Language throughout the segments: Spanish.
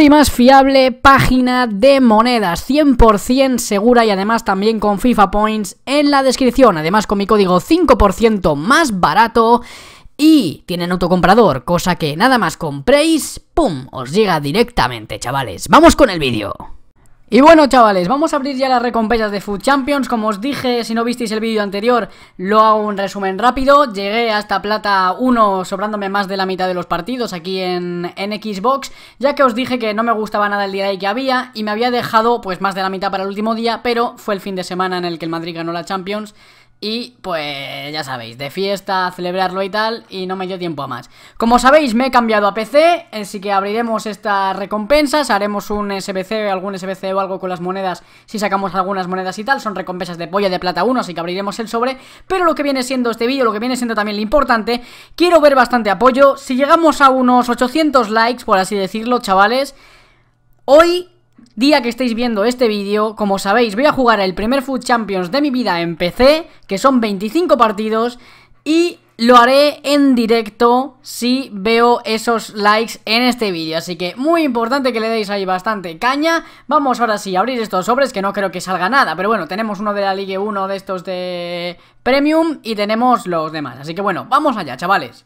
y más fiable página de monedas, 100% segura y además también con FIFA Points en la descripción, además con mi código 5% más barato y tienen autocomprador, cosa que nada más compréis, ¡pum!, os llega directamente, chavales. Vamos con el vídeo. Y bueno chavales, vamos a abrir ya las recompensas de Food Champions Como os dije, si no visteis el vídeo anterior, lo hago un resumen rápido Llegué hasta plata 1 sobrándome más de la mitad de los partidos aquí en, Xbox Ya que os dije que no me gustaba nada el día de que había Y me había dejado pues más de la mitad para el último día Pero fue el fin de semana en el que el Madrid ganó la Champions y pues ya sabéis, de fiesta, celebrarlo y tal, y no me dio tiempo a más. Como sabéis, me he cambiado a PC, así que abriremos estas recompensas, haremos un SBC, algún SBC o algo con las monedas, si sacamos algunas monedas y tal, son recompensas de polla de plata 1, así que abriremos el sobre. Pero lo que viene siendo este vídeo, lo que viene siendo también lo importante, quiero ver bastante apoyo. Si llegamos a unos 800 likes, por así decirlo, chavales, hoy día que estéis viendo este vídeo, como sabéis, voy a jugar el primer Food Champions de mi vida en PC, que son 25 partidos, y lo haré en directo si veo esos likes en este vídeo. Así que muy importante que le deis ahí bastante caña. Vamos ahora sí a abrir estos sobres, que no creo que salga nada. Pero bueno, tenemos uno de la Ligue 1 de estos de Premium y tenemos los demás. Así que bueno, vamos allá, chavales.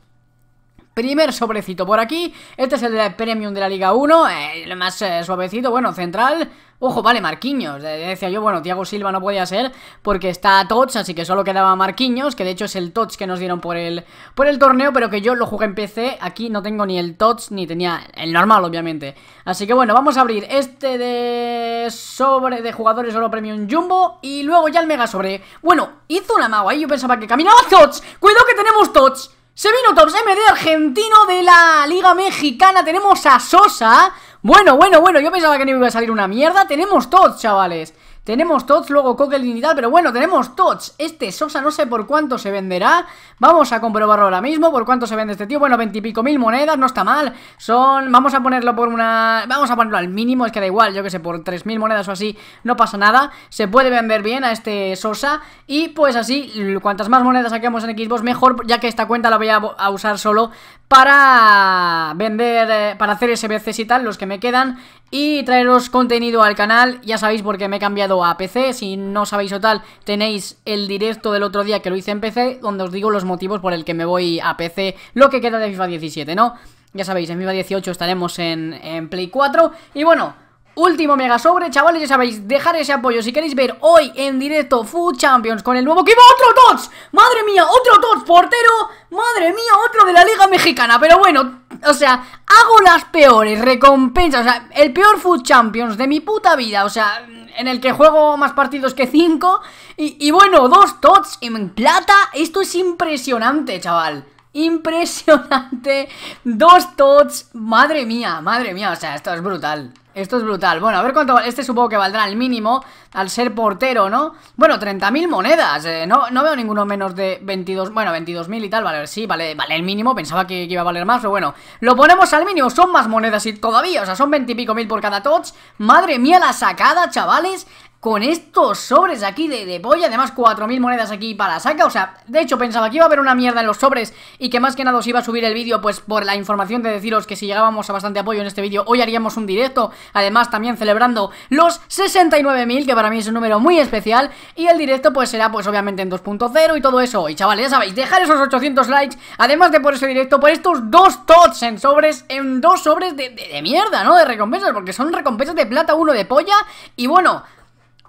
Primer sobrecito por aquí, este es el de Premium de la Liga 1, eh, el más eh, suavecito, bueno, central, ojo, vale, Marquinhos, eh, decía yo, bueno, Thiago Silva no podía ser porque está Tots, así que solo quedaba Marquinhos, que de hecho es el Tots que nos dieron por el, por el torneo, pero que yo lo jugué en PC, aquí no tengo ni el Tots ni tenía el normal, obviamente. Así que bueno, vamos a abrir este de sobre de jugadores solo Premium Jumbo y luego ya el Mega sobre. Bueno, hizo una mago ahí, yo pensaba que caminaba Tots, cuidado que tenemos Tots. Se vino Tops MD argentino de la Liga Mexicana. Tenemos a Sosa. Bueno, bueno, bueno, yo pensaba que no iba a salir una mierda. Tenemos todos, chavales. Tenemos Tots, luego Coquelin y tal, pero bueno, tenemos Tots. Este Sosa no sé por cuánto se venderá. Vamos a comprobarlo ahora mismo, por cuánto se vende este tío. Bueno, veintipico mil monedas, no está mal. Son, vamos a ponerlo por una, vamos a ponerlo al mínimo, es que da igual, yo que sé, por tres mil monedas o así, no pasa nada. Se puede vender bien a este Sosa y pues así, cuantas más monedas saquemos en Xbox, mejor, ya que esta cuenta la voy a, usar solo para vender, eh, para hacer SBCs y tal, los que me quedan y traeros contenido al canal, ya sabéis por qué me he cambiado a PC, si no sabéis o tal, tenéis el directo del otro día que lo hice en PC, donde os digo los motivos por el que me voy a PC, lo que queda de FIFA 17, ¿no? Ya sabéis, en FIFA 18 estaremos en, Play 4, y bueno, Último mega sobre, chavales, ya sabéis, dejar ese apoyo si queréis ver hoy en directo Food Champions con el nuevo equipo, otro TOTS, madre mía, otro TOTS portero, madre mía, otro de la liga mexicana, pero bueno, o sea, hago las peores recompensas. O sea, el peor Food Champions de mi puta vida. O sea, en el que juego más partidos que cinco Y, y, bueno, dos tots en plata. Esto es impresionante, chaval. Impresionante. Dos tots. Madre mía, madre mía. O sea, esto es brutal. Esto es brutal. Bueno, a ver cuánto... Este supongo que valdrá el mínimo al ser portero, ¿no? Bueno, 30.000 monedas. Eh, no, no veo ninguno menos de 22... Bueno, 22.000 y tal. Vale, sí, vale, vale el mínimo. Pensaba que, iba a valer más, pero bueno. Lo ponemos al mínimo. Son más monedas y todavía. O sea, son 20 y pico mil por cada touch. Madre mía, la sacada, chavales con estos sobres aquí de, de polla, además 4.000 monedas aquí para saca, o sea, de hecho pensaba que iba a haber una mierda en los sobres y que más que nada os iba a subir el vídeo pues por la información de deciros que si llegábamos a bastante apoyo en este vídeo, hoy haríamos un directo, además también celebrando los 69.000, que para mí es un número muy especial, y el directo pues será pues obviamente en 2.0 y todo eso, y chavales, ya sabéis, dejar esos 800 likes, además de por ese directo, por estos dos tots en sobres, en dos sobres de, de mierda, ¿no? De recompensas, porque son recompensas de plata, uno de polla, y bueno...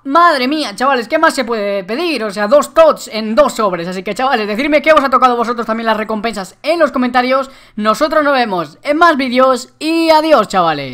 Madre mía, chavales, ¿qué más se puede pedir? O sea, dos tots en dos sobres. Así que, chavales, decidme qué os ha tocado vosotros también las recompensas en los comentarios. Nosotros nos vemos en más vídeos y adiós, chavales.